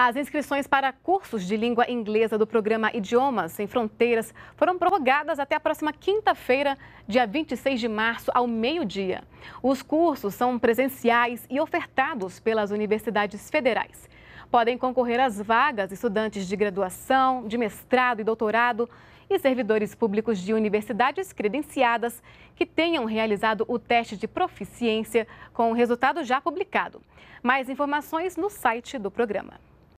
As inscrições para cursos de língua inglesa do programa Idiomas Sem Fronteiras foram prorrogadas até a próxima quinta-feira, dia 26 de março, ao meio-dia. Os cursos são presenciais e ofertados pelas universidades federais. Podem concorrer às vagas estudantes de graduação, de mestrado e doutorado e servidores públicos de universidades credenciadas que tenham realizado o teste de proficiência com o resultado já publicado. Mais informações no site do programa.